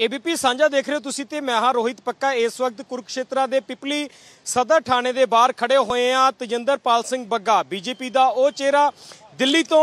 ABP ਸਾਂਝਾ ਦੇਖ ਰਹੇ ਹੋ ਤੁਸੀਂ ਤੇ ਮੈਂ ਹਾਂ ਰੋਹਿਤ ਪੱਕਾ ਇਸ ਵਕਤ ਕੁਰਕਸ਼ੇਤਰਾ ਦੇ ਪਿਪਲੀ ਸਦਰ ਥਾਣੇ ਦੇ ਬਾਹਰ ਖੜੇ ਹੋਏ ਆ ਤਜਿੰਦਰਪਾਲ ਸਿੰਘ ਬੱਗਾ ਬੀਜੇਪੀ ਦਾ ਉਹ ਚਿਹਰਾ ਦਿੱਲੀ ਤੋਂ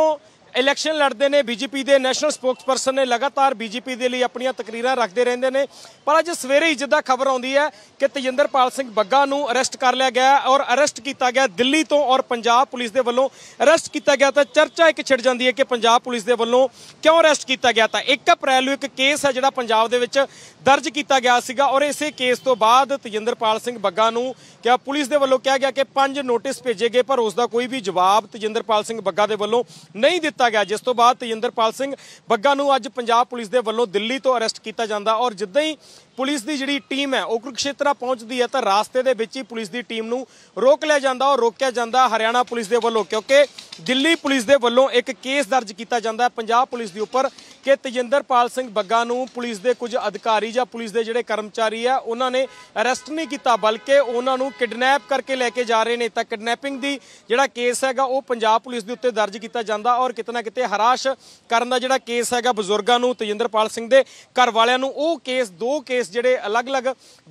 ਇਲੈਕਸ਼ਨ ਲੜਦੇ ਨੇ ਬੀਜੇਪੀ ਦੇ ਨੈਸ਼ਨਲ ਸਪੋਕਸਪਰਸਨ ਨੇ ਲਗਾਤਾਰ ਬੀਜੇਪੀ ਦੇ ਲਈ ਆਪਣੀਆਂ ਤਕਰੀਰਾਂ ਰੱਖਦੇ ਰਹਿੰਦੇ ਨੇ ਪਰ ਅੱਜ ਸਵੇਰੇ ਹੀ ਜਿੱਦਾਂ ਖਬਰ ਆਉਂਦੀ ਹੈ ਕਿ ਤਜਿੰਦਰਪਾਲ ਸਿੰਘ ਬੱਗਾ ਨੂੰ ਅਰੈਸਟ ਕਰ ਲਿਆ ਗਿਆ ਔਰ ਅਰੈਸਟ ਕੀਤਾ ਗਿਆ ਦਿੱਲੀ ਤੋਂ ਔਰ ਪੰਜਾਬ ਪੁਲਿਸ ਦੇ ਵੱਲੋਂ ਅਰੈਸਟ ਕੀਤਾ ਗਿਆ ਤਾਂ ਚਰਚਾ ਇੱਕ ਛਿੜ ਜਾਂਦੀ ਹੈ ਕਿ ਪੰਜਾਬ ਪੁਲਿਸ ਦੇ ਵੱਲੋਂ ਕਿਉਂ ਅਰੈਸਟ ਕੀਤਾ ਗਿਆ ਤਾਂ 1 ਅਪ੍ਰੈਲ ਨੂੰ ਇੱਕ ਕੇਸ ਹੈ ਜਿਹੜਾ ਪੰਜਾਬ ਦੇ ਵਿੱਚ ਦਰਜ ਕੀਤਾ ਗਿਆ ਸੀਗਾ ਔਰ ਇਸੇ ਕੇਸ ਤੋਂ ਬਾਅਦ ਤਜਿੰਦਰਪਾਲ ਸਿੰਘ ਬੱਗਾ ਨੂੰ ਕਿਹਾ ਪੁਲਿਸ ਦੇ ਵੱਲੋਂ ਕਿਹਾ ਗਿਆ ਕਿ ਪੰਜ ਨੋਟਿਸ ਭੇਜੇ ਗਏ ਪਰ ਉਸ ਦਾ ਕੋਈ ਵੀ ਜਵਾਬ ਤਜਿੰਦਰਪਾਲ ਸਿੰਘ ਬੱਗਾ ਦੇ ਵੱਲੋਂ ਨਹੀਂ ਦਿੱਤਾ ਕੀਤਾ ਗਿਆ ਜਿਸ ਤੋਂ ਬਾਅਦ ਤੇਜਿੰਦਰਪਾਲ ਸਿੰਘ ਬੱਗਾ ਨੂੰ ਅੱਜ ਪੰਜਾਬ ਪੁਲਿਸ ਦੇ ਵੱਲੋਂ ਦਿੱਲੀ ਤੋਂ ਅਰੈਸਟ ਕੀਤਾ ਜਾਂਦਾ ਔਰ ਜਿੱਦਾਂ ਹੀ ਪੁਲਿਸ ਦੀ ਜਿਹੜੀ ਟੀਮ ਹੈ ਉਹ ਕੁਰਕਸ਼ੇਤਰਾ ਪਹੁੰਚਦੀ ਹੈ ਤਾਂ ਰਾਸਤੇ ਦੇ ਵਿੱਚ ਹੀ ਪੁਲਿਸ ਦੀ ਟੀਮ ਨੂੰ ਰੋਕ ਲਿਆ ਜਾਂਦਾ ਔਰ ਰੋਕਿਆ ਜਾਂਦਾ ਹਰਿਆਣਾ ਪੁਲਿਸ ਦੇ ਵੱਲੋਂ ਕਿਉਂਕਿ ਦਿੱਲੀ ਪੁਲਿਸ ਦੇ ਵੱਲੋਂ ਇੱਕ ਕੇਸ ਦਰਜ ਕੀਤਾ ਜਾਂਦਾ ਹੈ ਪੰਜਾਬ ਪੁਲਿਸ ਦੇ ਉੱਪਰ ਕਿ ਤਜਿੰਦਰਪਾਲ ਸਿੰਘ ਬੱਗਾ ਨੂੰ ਪੁਲਿਸ ਦੇ ਕੁਝ ਅਧਿਕਾਰੀ ਜਾਂ ਪੁਲਿਸ ਦੇ ਜਿਹੜੇ ਕਰਮਚਾਰੀ ਆ ਉਹਨਾਂ ਨੇ ਅਰੈਸਟ ਨਹੀਂ ਕੀਤਾ ਬਲਕਿ ਉਹਨਾਂ ਨੂੰ ਕਿਡਨੈਪ ਕਰਕੇ ਲੈ ਕੇ ਜਾ ਰਹੇ ਨੇ ਤਾਂ ਕਿਡਨੈਪਿੰਗ ਦੀ ਜਿਹੜਾ ਕੇਸ ਹੈਗਾ ਉਹ ਪੰਜਾਬ ਪੁਲਿਸ ਦੇ ਉੱਤੇ ਦਰਜ ਕੀਤਾ ਜਾਂਦਾ ਔਰ ਕਿਤਨਾ ਕਿਤੇ ਹਰਾਸ਼ ਕਰਨ ਦਾ ਜਿਹੜਾ ਕੇਸ ਹੈਗਾ ਬਜ਼ੁਰਗਾਂ ਨੂੰ ਤਜਿੰਦਰਪਾਲ ਸਿੰਘ ਦੇ ਘਰ ਵਾਲਿਆਂ ਨੂੰ ਉਹ ਕੇਸ ਦੋ ਕੇਸ ਜਿਹੜੇ ਅਲੱਗ-ਅਲੱਗ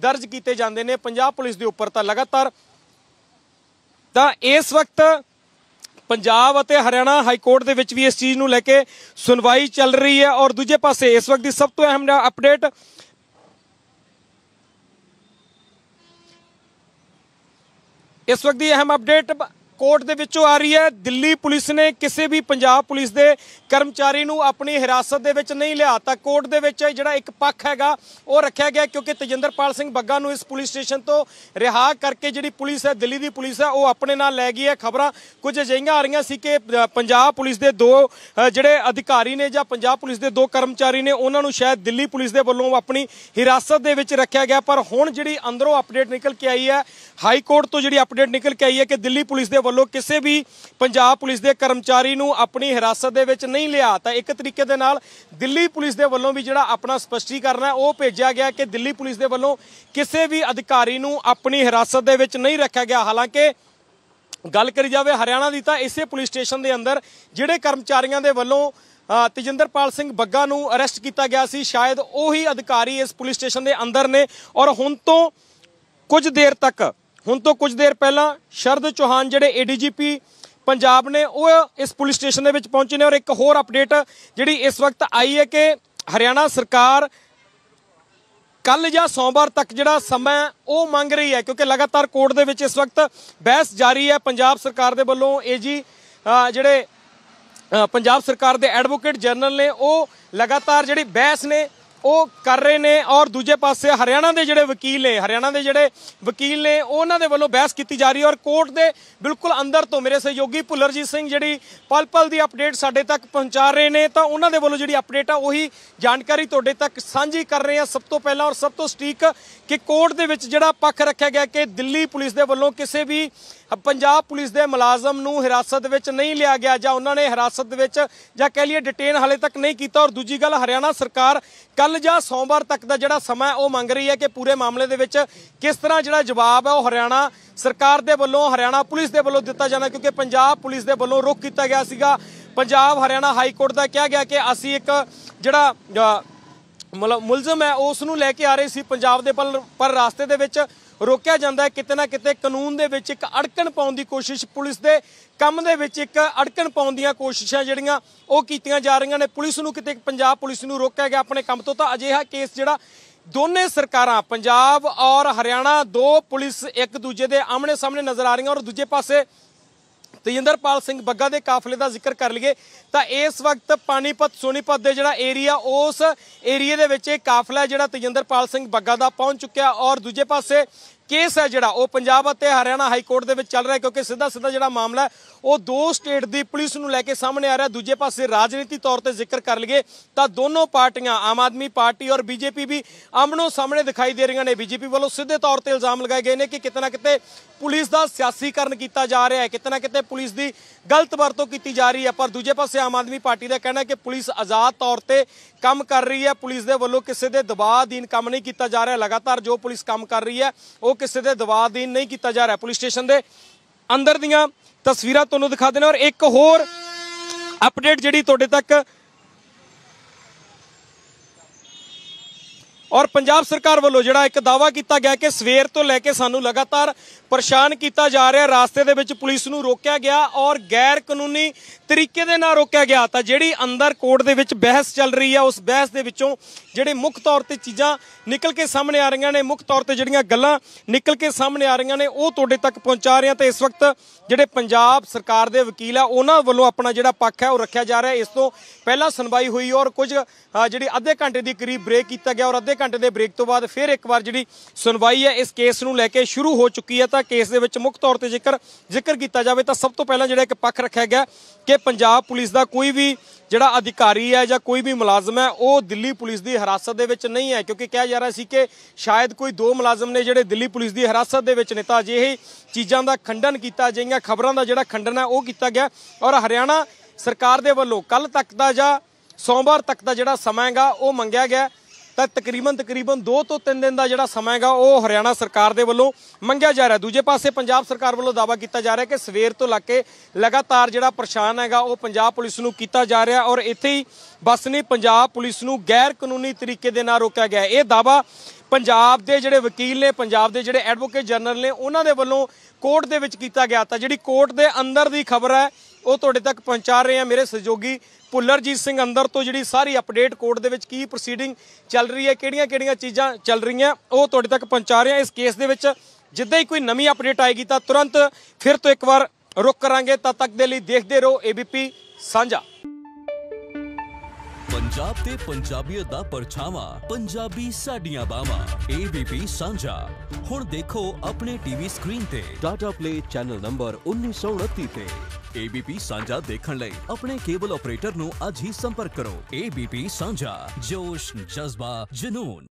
ਦਰਜ ਕੀਤੇ ਜਾਂਦੇ ਨੇ ਪੰਜਾਬ ਪੁਲਿਸ ਦੇ ਉੱਪਰ ਤਾਂ ਲਗਾਤਾਰ ਤਾਂ ਇਸ ਵਕਤ ਪੰਜਾਬ ਅਤੇ ਹਰਿਆਣਾ ਹਾਈ ਕੋਰਟ ਦੇ ਵਿੱਚ ਵੀ ਇਸ ਚੀਜ਼ ਨੂੰ ਲੈ ਕੇ ਸੁਣਵਾਈ ਚੱਲ ਰਹੀ ਹੈ ਔਰ ਦੂਜੇ ਪਾਸੇ ਇਸ ਵਕਤ ਦੀ ਸਭ ਤੋਂ ਅਹਿਮ ਅਪਡੇਟ ਇਸ ਵਕਤ ਦੀ ਅਹਿਮ ਅਪਡੇਟ ਕੋਰਟ ਦੇ ਵਿੱਚੋਂ ਆ ਰਹੀ ਹੈ ਦਿੱਲੀ ਪੁਲਿਸ ਨੇ ਕਿਸੇ ਵੀ ਪੰਜਾਬ ਪੁਲਿਸ ਦੇ ਕਰਮਚਾਰੀ ਨੂੰ ਆਪਣੀ ਹਿਰਾਸਤ ਦੇ ਵਿੱਚ ਨਹੀਂ ਲਿਆ ਤਾਂ ਕੋਰਟ ਦੇ ਵਿੱਚ ਜਿਹੜਾ ਇੱਕ ਪੱਖ ਹੈਗਾ ਉਹ ਰੱਖਿਆ ਗਿਆ ਕਿਉਂਕਿ ਤਜਿੰਦਰਪਾਲ ਸਿੰਘ ਬੱਗਾ ਨੂੰ ਇਸ ਪੁਲਿਸ ਸਟੇਸ਼ਨ ਤੋਂ ਰਿਹਾ ਕਰਕੇ ਜਿਹੜੀ ਪੁਲਿਸ ਹੈ ਦਿੱਲੀ ਦੀ ਪੁਲਿਸ ਹੈ ਉਹ ਆਪਣੇ ਨਾਲ ਲੈ ਗਈ ਹੈ ਖਬਰਾਂ ਕੁਝ ਅਜਿਹੀਆਂ ਆ ਰਹੀਆਂ ਸੀ ਕਿ ਪੰਜਾਬ ਪੁਲਿਸ ਦੇ ਦੋ ਜਿਹੜੇ ਅਧਿਕਾਰੀ ਨੇ ਜਾਂ ਪੰਜਾਬ ਪੁਲਿਸ ਦੇ ਦੋ ਕਰਮਚਾਰੀ ਨੇ ਉਹਨਾਂ ਨੂੰ ਸ਼ਾਇਦ ਦਿੱਲੀ ਪੁਲਿਸ ਦੇ ਵੱਲੋਂ ਆਪਣੀ ਹਿਰਾਸਤ ਦੇ ਵਿੱਚ ਰੱਖਿਆ ਗਿਆ ਪਰ ਹੁਣ ਜਿਹੜੀ ਅੰਦਰੋਂ ਅਪਡੇਟ ਨਿਕਲ ਕੇ ਆਈ ਹੈ ਹਾਈ ਕੋਰਟ ਤੋਂ ਜਿਹੜੀ ਅਪਡੇਟ ਨਿਕਲ ਕੇ ਆਈ ਹੈ ਕਿ ਦਿੱਲੀ ਪੁਲਿਸ ਦੇ ਵੱਲੋਂ ਕਿਸੇ ਵੀ ਪੰਜਾਬ ਪੁਲਿਸ ਦੇ ਕਰਮਚਾਰੀ ਨੂੰ ਆਪਣੀ ਹਿਰਾਸਤ ਦੇ ਵਿੱਚ ਨਹੀਂ ਲਿਆ ਤਾਂ ਇੱਕ ਤਰੀਕੇ ਦੇ ਨਾਲ ਦਿੱਲੀ ਪੁਲਿਸ ਦੇ ਵੱਲੋਂ ਵੀ ਜਿਹੜਾ ਆਪਣਾ ਸਪਸ਼ਟੀਕਰਨ ਹੈ ਉਹ ਭੇਜਿਆ ਗਿਆ ਕਿ ਦਿੱਲੀ ਪੁਲਿਸ ਦੇ ਵੱਲੋਂ ਕਿਸੇ ਵੀ ਅਧਿਕਾਰੀ ਨੂੰ ਆਪਣੀ ਹਿਰਾਸਤ ਦੇ ਵਿੱਚ ਨਹੀਂ ਰੱਖਿਆ ਗਿਆ ਹਾਲਾਂਕਿ ਗੱਲ ਕਰੀ ਜਾਵੇ ਹਰਿਆਣਾ ਦੀ ਤਾਂ ਇਸੇ ਪੁਲਿਸ ਸਟੇਸ਼ਨ ਦੇ ਅੰਦਰ ਜਿਹੜੇ ਕਰਮਚਾਰੀਆਂ ਦੇ ਵੱਲੋਂ ਤਜਿੰਦਰਪਾਲ ਸਿੰਘ ਬੱਗਾ ਨੂੰ ਅਰੈਸਟ ਕੀਤਾ ਗਿਆ ਸੀ ਸ਼ਾਇਦ ਉਹੀ ਅਧਿਕਾਰੀ ਇਸ ਪੁਲਿਸ ਸਟੇਸ਼ਨ ਦੇ ਅੰਦਰ ਨੇ ਔਰ ਹੁਣ ਤੋਂ ਕੁਝ ਦੇਰ ਤੱਕ ਹੁਣ ਤੋਂ ਕੁਝ ਦੇਰ ਪਹਿਲਾਂ ਸ਼ਰਦ ਚੋਹਾਨ ਜਿਹੜੇ ਏਡੀਜੀਪੀ ਪੰਜਾਬ ਨੇ ਉਹ ਇਸ ਪੁਲਿਸ ਸਟੇਸ਼ਨ ਦੇ ਵਿੱਚ ਪਹੁੰਚੇ ਨੇ ਔਰ ਇੱਕ ਹੋਰ ਅਪਡੇਟ ਜਿਹੜੀ ਇਸ ਵਕਤ ਆਈ ਹੈ ਕਿ ਹਰਿਆਣਾ ਸਰਕਾਰ ਕੱਲ ਜਾਂ ਸੋਮਵਾਰ ਤੱਕ ਜਿਹੜਾ ਸਮਾਂ ਉਹ ਮੰਗ ਰਹੀ ਹੈ ਕਿਉਂਕਿ ਲਗਾਤਾਰ ਕੋਰਟ ਦੇ ਵਿੱਚ ਇਸ ਵਕਤ ਬਹਿਸ ਜਾਰੀ ਹੈ ਪੰਜਾਬ ਸਰਕਾਰ ਦੇ ਵੱਲੋਂ ਏਜੀ ਜਿਹੜੇ ਪੰਜਾਬ ਸਰਕਾਰ ਦੇ ਐਡਵੋਕੇਟ ਜਨਰਲ ਨੇ ਉਹ ਲਗਾਤਾਰ ਜਿਹੜੀ ਬਹਿਸ ਨੇ ਉਹ ਕਰ ਰਹੇ ਨੇ ਔਰ ਦੂਜੇ ਪਾਸੇ ਹਰਿਆਣਾ ਦੇ ਜਿਹੜੇ ਵਕੀਲ ਨੇ ਹਰਿਆਣਾ ਦੇ ਜਿਹੜੇ ਵਕੀਲ ਨੇ ਉਹਨਾਂ ਦੇ ਵੱਲੋਂ ਬਹਿਸ ਕੀਤੀ ਜਾ ਰਹੀ ਹੈ ਔਰ ਕੋਰਟ ਦੇ ਬਿਲਕੁਲ ਅੰਦਰ ਤੋਂ ਮੇਰੇ ਸਹਿਯੋਗੀ ਭੁੱਲਰਜੀਤ ਸਿੰਘ ਜਿਹੜੀ ਪਲ ਪਲ ਦੀ ਅਪਡੇਟ ਸਾਡੇ ਤੱਕ ਪਹੁੰਚਾ ਰਹੇ ਨੇ ਤਾਂ ਉਹਨਾਂ ਦੇ ਵੱਲੋਂ ਜਿਹੜੀ ਅਪਡੇਟ ਆ ਉਹੀ ਜਾਣਕਾਰੀ ਤੁਹਾਡੇ ਤੱਕ ਸਾਂਝੀ ਕਰ ਰਹੇ ਆ ਸਭ ਤੋਂ ਪਹਿਲਾਂ ਔਰ ਸਭ ਤੋਂ ਸਟੀਕ ਕਿ ਕੋਰਟ ਦੇ ਵਿੱਚ ਜਿਹੜਾ ਪੱਖ ਰੱਖਿਆ ਗਿਆ ਕਿ ਦਿੱਲੀ ਪੁਲਿਸ ਦੇ ਵੱਲੋਂ ਕਿਸੇ ਵੀ ਪੰਜਾਬ ਪੁਲਿਸ ਦੇ ਮੁਲਾਜ਼ਮ ਨੂੰ ਹਿਰਾਸਤ ਵਿੱਚ ਨਹੀਂ ਲਿਆ ਗਿਆ ਜਾਂ ਉਹਨਾਂ ਨੇ ਹਿਰਾਸਤ ਵਿੱਚ ਜਾਂ ਕਹਿ ਲਈਏ ਡਿਟੇਨ ਹਾਲੇ ਤੱਕ ਨਹੀਂ ਕੀਤਾ ਔਰ ਦੂਜੀ ਗੱਲ ਹਰਿਆਣਾ ਸਰਕਾਰ ਕੱਲ ਜਾਂ ਸੋਮਵਾਰ ਤੱਕ ਦਾ ਜਿਹੜਾ ਸਮਾਂ ਉਹ ਮੰਗ ਰਹੀ ਹੈ ਕਿ ਪੂਰੇ ਮਾਮਲੇ ਦੇ ਵਿੱਚ ਕਿਸ ਤਰ੍ਹਾਂ ਜਿਹੜਾ ਜਵਾਬ ਹੈ ਉਹ ਹਰਿਆਣਾ ਸਰਕਾਰ ਦੇ ਵੱਲੋਂ ਹਰਿਆਣਾ ਪੁਲਿਸ ਦੇ ਵੱਲੋਂ ਦਿੱਤਾ ਜਾਣਾ ਕਿਉਂਕਿ ਪੰਜਾਬ ਪੁਲਿਸ ਦੇ ਵੱਲੋਂ ਰੋਕ ਕੀਤਾ ਗਿਆ ਸੀਗਾ ਪੰਜਾਬ ਹਰਿਆਣਾ ਹਾਈ ਕੋਰਟ ਦਾ ਕਿਹਾ ਗਿਆ ਕਿ ਅਸੀਂ ਇੱਕ ਜਿਹੜਾ ਮਤਲਬ ਮੁਲਜ਼ਮ ਹੈ ਉਸ ਨੂੰ ਲੈ ਕੇ ਆ ਰਹੇ ਸੀ ਪੰਜਾਬ ਦੇ ਪਰ ਰਾਸਤੇ ਦੇ ਵਿੱਚ ਰੋਕਿਆ ਜਾਂਦਾ ਹੈ ਕਿਤੇ ਨਾ ਕਿਤੇ ਕਾਨੂੰਨ ਦੇ ਵਿੱਚ ਇੱਕ ਅੜਕਣ ਪਾਉਣ ਦੀ ਕੋਸ਼ਿਸ਼ ਪੁਲਿਸ ਦੇ ਕੰਮ ਦੇ ਵਿੱਚ ਇੱਕ ਅੜਕਣ ਪਾਉਣ ਦੀਆਂ ਕੋਸ਼ਿਸ਼ਾਂ ਜਿਹੜੀਆਂ ਉਹ ਕੀਤੀਆਂ ਜਾ ਰਹੀਆਂ ਨੇ ਪੁਲਿਸ ਨੂੰ ਕਿਤੇ ਪੰਜਾਬ ਪੁਲਿਸ ਨੂੰ ਰੋਕਿਆ ਗਿਆ ਆਪਣੇ ਕੰਮ ਤੋਂ ਤਾਂ ਅਜਿਹਾ ਕੇਸ ਜਿਹੜਾ ਦੋਨੇ ਸਰਕਾਰਾਂ ਪੰਜਾਬ ਔਰ ਹਰਿਆਣਾ ਦੋ ਪੁਲਿਸ ਇੱਕ ਦੂਜੇ ਦੇ ਆਹਮਣੇ ਸਾਹਮਣੇ ਨਜ਼ਰ ਆ ਰਹੀਆਂ ਔਰ ਦੂਜੇ ਪਾਸੇ ਤੇਜਿੰਦਰਪਾਲ ਸਿੰਘ ਬੱਗਾ ਦੇ ਕਾਫਲੇ ਦਾ ਜ਼ਿਕਰ ਕਰ ਲਈਏ ਤਾਂ ਇਸ ਵਕਤ ਪਾਣੀਪਤ ਸੋਨੀਪਤ ਦੇ ਜਿਹੜਾ ਏਰੀਆ ਉਸ ਏਰੀਏ ਦੇ ਵਿੱਚ ਇਹ ਕਾਫਲਾ ਜਿਹੜਾ ਤੇਜਿੰਦਰਪਾਲ ਸਿੰਘ ਬੱਗਾ ਦਾ ਪਹੁੰਚ ਚੁੱਕਿਆ ਔਰ ਦੂਜੇ ਪਾਸੇ ਕੇਸ ਹੈ ਜਿਹੜਾ ਉਹ ਪੰਜਾਬ ਅਤੇ ਹਰਿਆਣਾ ਹਾਈ ਕੋਰਟ ਦੇ ਵਿੱਚ ਚੱਲ ਰਿਹਾ ਕਿਉਂਕਿ ਸਿੱਧਾ ਸਿੱਧਾ ਜਿਹੜਾ ਮਾਮਲਾ ਹੈ ਉਹ ਦੋ ਸਟੇਟ ਦੀ ਪੁਲਿਸ ਨੂੰ ਲੈ ਕੇ ਸਾਹਮਣੇ ਆ ਰਿਹਾ ਦੂਜੇ ਪਾਸੇ ਰਾਜਨੀਤੀ ਤੌਰ ਤੇ ਜ਼ਿਕਰ ਕਰ ਲਈਏ ਤਾਂ ਦੋਨੋਂ ਪਾਰਟੀਆਂ ਆਮ ਆਦਮੀ ਪਾਰਟੀ ਔਰ ਬੀਜੇਪੀ ਵੀ ਆਮਣੋ ਸਾਹਮਣੇ ਦਿਖਾਈ ਦੇ ਰਹੀਆਂ ਨੇ ਬੀਜੇਪੀ ਵੱਲੋਂ ਸਿੱਧੇ ਤੌਰ ਤੇ ਇਲਜ਼ਾਮ ਲਗਾਏ ਗਏ ਨੇ ਕਿ ਕਿਤਨਾ ਕਿਤੇ ਪੁਲਿਸ ਦਾ ਸਿਆਸੀਕਰਨ ਕੀਤਾ ਜਾ ਰਿਹਾ ਹੈ ਕਿਤਨਾ ਕਿਤੇ ਪੁਲਿਸ ਦੀ ਗਲਤ ਵਰਤੋਂ ਕੀਤੀ ਜਾ ਰਹੀ ਹੈ ਪਰ ਦੂਜੇ ਪਾਸੇ ਆਮ ਆਦਮੀ ਪਾਰਟੀ ਦਾ ਕਹਿਣਾ ਹੈ ਕਿ ਪੁਲਿਸ ਆਜ਼ਾਦ ਤੌਰ ਤੇ ਕੰਮ ਕਰ ਰਹੀ ਹੈ ਪੁਲਿਸ ਦੇ ਵੱਲੋਂ ਕਿਸੇ ਦੇ ਦਬਾਅ ਦੀਨ ਕੰਮ ਨਹੀਂ ਕੀਤਾ ਜਾ ਰਿਹਾ ਲਗਾਤਾਰ ਜੋ ਪੁਲਿਸ ਕੰਮ ਕਰ ਰਹੀ ਹੈ ਉਹ ਕਿਸੇ ਦੇ ਦਬਾਅ ਦੀਨ ਨਹੀਂ ਕੀਤਾ ਜਾ ਰਿਹਾ ਪੁਲਿਸ ਸਟੇਸ਼ਨ ਦੇ ਅੰਦਰ ਦੀਆਂ ਤਸਵੀਰਾਂ ਤੁਹਾਨੂੰ ਦਿਖਾ ਦੇਣਾ ਔਰ ਇੱਕ ਹੋਰ ਅਪਡੇਟ ਜਿਹੜੀ ਤੁਹਾਡੇ ਤੱਕ ਔਰ ਪੰਜਾਬ ਸਰਕਾਰ ਵੱਲੋਂ ਜਿਹੜਾ ਇੱਕ ਦਾਵਾ ਕੀਤਾ ਗਿਆ ਕਿ ਸਵੇਰ ਤੋਂ ਲੈ ਕੇ ਸਾਨੂੰ ਲਗਾਤਾਰ ਪਰੇਸ਼ਾਨ ਕੀਤਾ ਜਾ ਰਿਹਾ ਰਾਸਤੇ ਦੇ ਵਿੱਚ ਪੁਲਿਸ ਨੂੰ ਰੋਕਿਆ ਗਿਆ ਔਰ ਗੈਰ ਕਾਨੂੰਨੀ ਤਰੀਕੇ ਦੇ ਨਾਲ ਰੋਕਿਆ ਗਿਆ ਤਾਂ ਜਿਹੜੀ ਅੰਦਰ ਕੋਰਟ ਦੇ ਵਿੱਚ ਬਹਿਸ ਚੱਲ ਰਹੀ ਆ ਉਸ ਬਹਿਸ ਦੇ ਵਿੱਚੋਂ ਜਿਹੜੇ ਮੁੱਖ ਤੌਰ ਤੇ ਚੀਜ਼ਾਂ ਨਿਕਲ ਕੇ ਸਾਹਮਣੇ ਆ ਰਹੀਆਂ ਨੇ ਮੁੱਖ ਤੌਰ ਤੇ ਜਿਹੜੀਆਂ ਗੱਲਾਂ ਨਿਕਲ ਕੇ ਸਾਹਮਣੇ ਆ ਰਹੀਆਂ ਨੇ ਉਹ ਤੁਹਾਡੇ ਤੱਕ ਪਹੁੰਚਾ ਰਹੇ ਆ ਤੇ ਇਸ ਵਕਤ ਜਿਹੜੇ ਪੰਜਾਬ ਸਰਕਾਰ ਦੇ ਵਕੀਲ ਆ ਉਹਨਾਂ ਵੱਲੋਂ ਆਪਣਾ ਜਿਹੜਾ ਪੱਖ ਹੈ ਉਹ ਰੱਖਿਆ ਜਾ ਰਿਹਾ ਇਸ ਤੋਂ ਪਹਿਲਾਂ ਸੁਣਵਾਈ ਹੋਈ ਔਰ ਕੁਝ ਜਿਹੜੀ ਅੱਧੇ ਘੰਟੇ ਦੀ ਕਰੀਬ ਬ੍ਰੇਕ ਕੀਤਾ ਗਿਆ ਔਰ ਅੱਧੇ ਘੰਟੇ ਦੇ ਬ੍ਰੇਕ ਤੋਂ ਬਾਅਦ ਫਿਰ ਇੱਕ ਵਾਰ ਜਿਹੜੀ ਸੁਣਵਾਈ ਹੈ ਇਸ ਕੇਸ ਨੂੰ ਲੈ ਕੇ ਸ਼ੁਰੂ ਹੋ ਚੁੱਕੀ ਹੈ ਤਾਂ ਕੇਸ ਦੇ ਵਿੱਚ ਮੁੱਖ ਤੌਰ ਤੇ ਜ਼ਿਕਰ ਜ਼ਿਕਰ ਕੀਤਾ ਜਾਵੇ ਤਾਂ ਸਭ ਤੋਂ ਪਹਿਲਾਂ ਜਿਹੜਾ ਇੱਕ ਪੱਖ ਰੱਖਿਆ ਗਿਆ ਕਿ ਪੰਜਾਬ ਪੁਲਿਸ ਦਾ ਕੋਈ ਵੀ ਜਿਹੜਾ ਅਧਿਕਾਰੀ ਹੈ ਜਾਂ ਕੋਈ ਵੀ ਮੁਲਾਜ਼ਮ ਹੈ ਉਹ ਦਿੱਲੀ ਪੁਲਿਸ ਦੀ ਹਿਰਾਸਤ ਦੇ ਵਿੱਚ ਨਹੀਂ ਹੈ ਕਿਉਂਕਿ ਕਿਹਾ ਜਾ ਰਿਹਾ ਸੀ ਕਿ ਸ਼ਾਇਦ ਕੋਈ ਦੋ ਮੁਲਾਜ਼ਮ ਨੇ ਜਿਹੜੇ ਦਿੱਲੀ ਪੁਲਿਸ ਦੀ ਹਿਰਾਸਤ ਦੇ ਵਿੱਚ ਨੇ ਤਾਂ ਇਹ ਚੀਜ਼ਾਂ ਦਾ ਖੰਡਨ ਕੀਤਾ ਜਾਈਆਂ ਖਬਰਾਂ ਦਾ ਜਿਹੜਾ ਖੰਡਨ ਹੈ ਉਹ ਕੀਤਾ ਗਿਆ ਔਰ ਹਰਿਆਣਾ ਸਰਕਾਰ ਦੇ ਵੱਲੋਂ ਕੱਲ ਤੱਕ ਦਾ ਜਾਂ ਸੋਮਵਾਰ ਤੱਕ ਦਾ ਜਿਹੜਾ ਸਮਾਂ ਹੈਗਾ ਉਹ ਮੰਗਿਆ ਗਿਆ ਤਾਂ ਤਕਰੀਬਨ ਤਕਰੀਬਨ 2 ਤੋਂ 3 ਦਿਨ ਦਾ ਜਿਹੜਾ ਸਮਾਂ ਹੈਗਾ ਉਹ ਹਰਿਆਣਾ ਸਰਕਾਰ ਦੇ ਵੱਲੋਂ ਮੰਗਿਆ ਜਾ ਰਿਹਾ ਦੂਜੇ ਪਾਸੇ ਪੰਜਾਬ ਸਰਕਾਰ ਵੱਲੋਂ ਦਾਵਾ ਕੀਤਾ ਜਾ ਰਿਹਾ ਕਿ ਸਵੇਰ ਤੋਂ ਲੱਗ ਕੇ ਲਗਾਤਾਰ ਜਿਹੜਾ ਪਰੇਸ਼ਾਨ ਹੈਗਾ ਉਹ ਪੰਜਾਬ ਪੁਲਿਸ ਨੂੰ ਕੀਤਾ ਜਾ ਰਿਹਾ ਔਰ ਇੱਥੇ ਹੀ ਬਸ ਨੇ ਪੰਜਾਬ ਪੁਲਿਸ ਨੂੰ ਗੈਰ ਕਾਨੂੰਨੀ ਤਰੀਕੇ ਦੇ ਨਾਲ ਰੋਕਿਆ ਗਿਆ ਇਹ ਦਾਵਾ ਪੰਜਾਬ ਦੇ ਜਿਹੜੇ ਵਕੀਲ ਨੇ ਪੰਜਾਬ ਦੇ ਜਿਹੜੇ ਐਡਵੋਕੇਟ ਜਨਰਲ ਨੇ ਉਹਨਾਂ ਦੇ ਵੱਲੋਂ ਕੋਰਟ ਦੇ ਵਿੱਚ ਕੀਤਾ ਗਿਆ ਤਾਂ ਜਿਹੜੀ ਕੋਰਟ ਦੇ ਅੰਦਰ ਦੀ ਖਬਰ ਹੈ ਉਹ ਤੁਹਾਡੇ ਤੱਕ ਪਹੁੰਚਾ ਰਹੇ ਆ ਮੇਰੇ ਸਹਿਯੋਗੀ ਪੁੱਲਰਜੀਤ ਸਿੰਘ ਅੰਦਰ ਤੋਂ ਜਿਹੜੀ ਸਾਰੀ ਅਪਡੇਟ ਕੋਰਟ ਦੇ ਵਿੱਚ ਕੀ ਪ੍ਰੋਸੀਡਿੰਗ ਚੱਲ ਰਹੀ ਹੈ ਕਿਹੜੀਆਂ-ਕਿਹੜੀਆਂ ਚੀਜ਼ਾਂ ਚੱਲ ਰਹੀਆਂ ਉਹ ਤੁਹਾਡੇ ਤੱਕ ਪਹੁੰਚਾ ਰਹੇ ਆ ਇਸ ਕੇਸ ਦੇ ਵਿੱਚ ਜਿੱਦਾਂ ਹੀ ਕੋਈ ਨਵੀਂ ਅਪਡੇਟ ਆਏਗੀ ਤਾਂ ਤੁਰੰਤ ਫਿਰ ਤੋਂ ਇੱਕ ਵਾਰ ਰੁਕ ਕਰਾਂਗੇ ਤਦ ਤੱਕ ਦੇ ਲਈ ਦੇਖਦੇ ਰਹੋ ਏਬੀਪੀ ਸਾਂਝਾ ਪੰਜਾਬ ਤੇ ਪੰਜਾਬੀਅਤ ਦਾ ਪਰਛਾਵਾਂ ਪੰਜਾਬੀ ਸਾਡੀਆਂ ਬਾਵਾਂ ਏਬੀਪੀ ਸਾਂਝਾ ਹੁਣ ਦੇਖੋ ਆਪਣੇ ਟੀਵੀ ਸਕਰੀਨ ਤੇ ਡਾਟਾ ਪਲੇ ਚੈਨਲ ਨੰਬਰ 1929 ਤੇ ABP ਸਾਂਝਾ ਦੇਖਣ ਲਈ ਆਪਣੇ ਕੇਬਲ ਆਪਰੇਟਰ ਨੂੰ ਅੱਜ ਹੀ ਸੰਪਰਕ ਕਰੋ ABP ਸਾਂਝਾ ਜੋਸ਼ ਜਜ਼ਬਾ ਜਨੂਨ